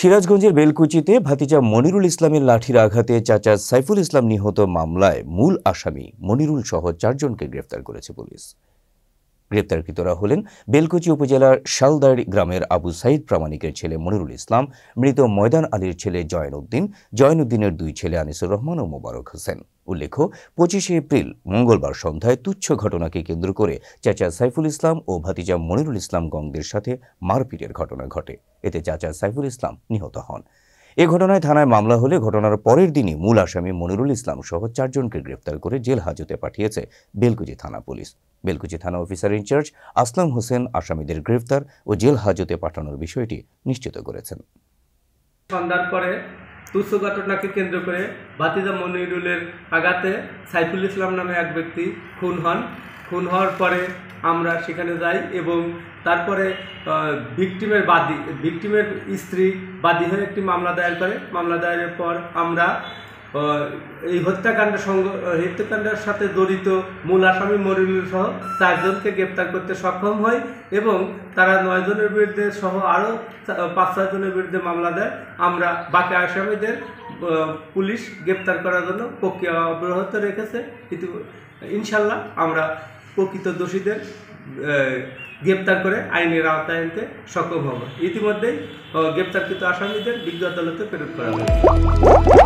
সিরাজগঞ্জের বেলকুচিতে ভাতিজা মনিরুল ইসলামের লাঠির আঘাতে চাচা সাইফুল ইসলাম নিহত মামলায় মূল আসামি মনিরুল সহ চারজনকে গ্রেফতার করেছে পুলিশ গ্রেপ্তারকৃতরা হলেন বেলকুচি উপজেলার শালদার গ্রামের আবু সাইদ প্রামাণিকের ছেলে মনিরুল ইসলাম মৃত ময়দান আলীর ছেলে জয়নউদ্দিন উদ্দিনের দুই ছেলে আনিসুর রহমান ও মোবারক হোসেন উল্লেখ্য পঁচিশে এপ্রিল মঙ্গলবার সন্ধ্যায় তুচ্ছ ঘটনাকে কেন্দ্র করে চাচা সাইফুল ইসলাম ও ভাতিজা মনিরুল ইসলাম গঙ্গের সাথে মারপিটের ঘটনা ঘটে এতে চাচা সাইফুল ইসলাম নিহত হন এ ঘটনায় থানায় মামলা হলে ঘটনার পরের দিনই মূল আসামি মনিরুল ইসলাম সহ চারজনকে গ্রেপ্তার করে জেল হাজতে পাঠিয়েছে বেলকুচি থানা পুলিশ বেলকুচি থানা অফিসার ইনচার্জ আসলাম হোসেন আসামিদের গ্রেফতার ও জেল হাজতে পাঠানোর বিষয়টি নিশ্চিত করেছেন সন্ধ্যার পরে তুচ্ছ ঘটনাকে কেন্দ্র করে ভাতিজা মনিরুলের আঘাতে সাইফুল ইসলাম নামে এক ব্যক্তি খুন হন খুন হওয়ার পরে আমরা সেখানে যাই এবং তারপরে ভিকটিমের বাদী ভিকটিমের স্ত্রী বাদী হয়ে একটি মামলা দায়ের করে মামলা দায়েরের পর আমরা এই হত্যাকাণ্ড হত্যাকাণ্ডের সাথে জড়িত মূল আসামি মরিনুল সহ চারজনকে গ্রেপ্তার করতে সক্ষম হয় এবং তারা নয়জনের বিরুদ্ধে সহ আরও পাঁচ ছয়জনের বিরুদ্ধে মামলা দেয় আমরা বাকি আসামিদের পুলিশ গ্রেপ্তার করার জন্য প্রক্রিয়া অব্যাহত রেখেছে কিন্তু ইনশাল্লাহ আমরা প্রকৃত দোষীদের গ্রেপ্তার করে আইনের আওতায় আনতে সক্ষম হব ইতিমধ্যেই গ্রেপ্তারকৃত আসামিদের বিজ্ঞ আদালতে প্রেরণ করা হয়েছে